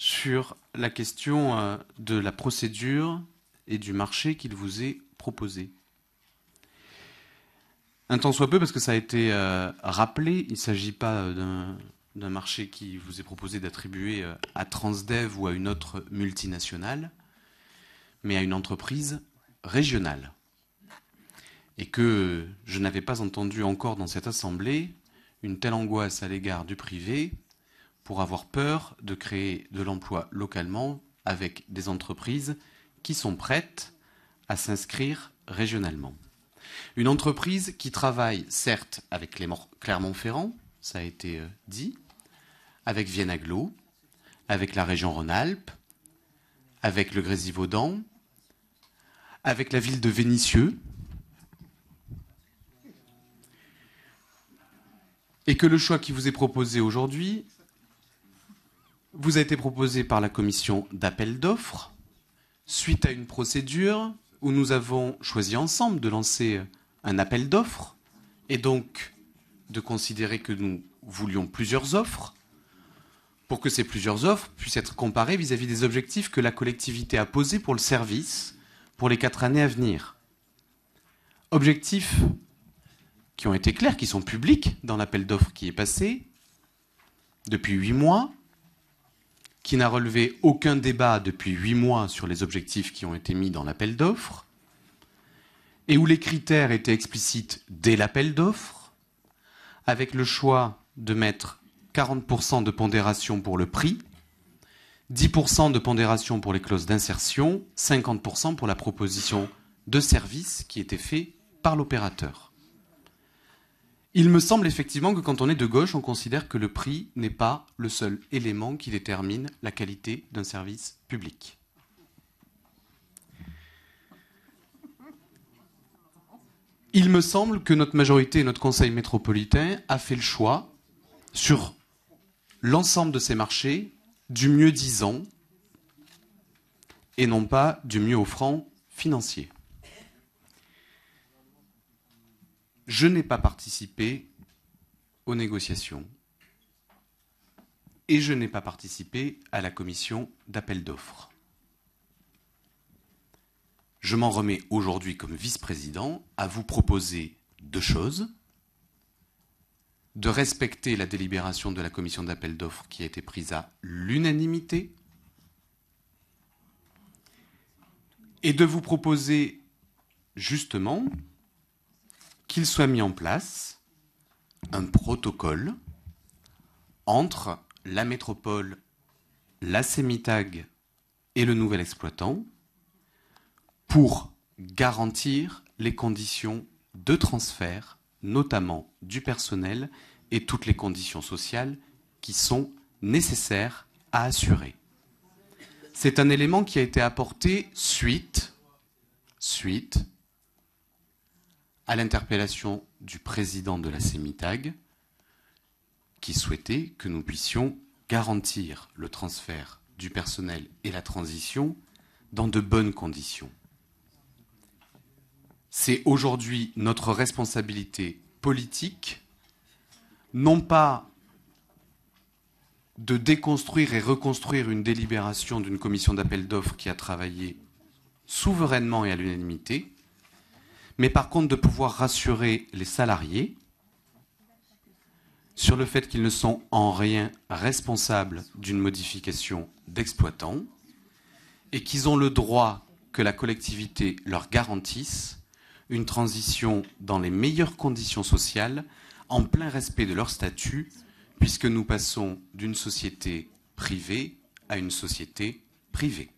sur la question euh, de la procédure et du marché qu'il vous est proposé. Un temps soit peu, parce que ça a été euh, rappelé, il ne s'agit pas euh, d'un marché qui vous est proposé d'attribuer à Transdev ou à une autre multinationale, mais à une entreprise régionale. Et que je n'avais pas entendu encore dans cette assemblée une telle angoisse à l'égard du privé pour avoir peur de créer de l'emploi localement avec des entreprises qui sont prêtes à s'inscrire régionalement. Une entreprise qui travaille certes avec Clermont-Ferrand, ça a été euh, dit, avec Vienne avec la région Rhône-Alpes, avec le Grésivaudan, avec la ville de Vénissieux, et que le choix qui vous est proposé aujourd'hui vous a été proposé par la commission d'appel d'offres suite à une procédure où nous avons choisi ensemble de lancer un appel d'offres et donc de considérer que nous voulions plusieurs offres pour que ces plusieurs offres puissent être comparées vis-à-vis -vis des objectifs que la collectivité a posés pour le service pour les quatre années à venir. Objectifs qui ont été clairs, qui sont publics dans l'appel d'offres qui est passé depuis huit mois, qui n'a relevé aucun débat depuis huit mois sur les objectifs qui ont été mis dans l'appel d'offres, et où les critères étaient explicites dès l'appel d'offres, avec le choix de mettre 40% de pondération pour le prix, 10% de pondération pour les clauses d'insertion, 50% pour la proposition de service qui était faite par l'opérateur. Il me semble effectivement que quand on est de gauche, on considère que le prix n'est pas le seul élément qui détermine la qualité d'un service public. Il me semble que notre majorité et notre conseil métropolitain a fait le choix, sur l'ensemble de ces marchés, du mieux disant et non pas du mieux offrant financier. je n'ai pas participé aux négociations et je n'ai pas participé à la commission d'appel d'offres. Je m'en remets aujourd'hui comme vice-président à vous proposer deux choses. De respecter la délibération de la commission d'appel d'offres qui a été prise à l'unanimité et de vous proposer justement qu'il soit mis en place un protocole entre la métropole, la SEMITAG et le nouvel exploitant pour garantir les conditions de transfert, notamment du personnel et toutes les conditions sociales qui sont nécessaires à assurer. C'est un élément qui a été apporté suite, suite à l'interpellation du président de la CEMITAG, qui souhaitait que nous puissions garantir le transfert du personnel et la transition dans de bonnes conditions. C'est aujourd'hui notre responsabilité politique, non pas de déconstruire et reconstruire une délibération d'une commission d'appel d'offres qui a travaillé souverainement et à l'unanimité, mais par contre de pouvoir rassurer les salariés sur le fait qu'ils ne sont en rien responsables d'une modification d'exploitant et qu'ils ont le droit que la collectivité leur garantisse une transition dans les meilleures conditions sociales, en plein respect de leur statut, puisque nous passons d'une société privée à une société privée.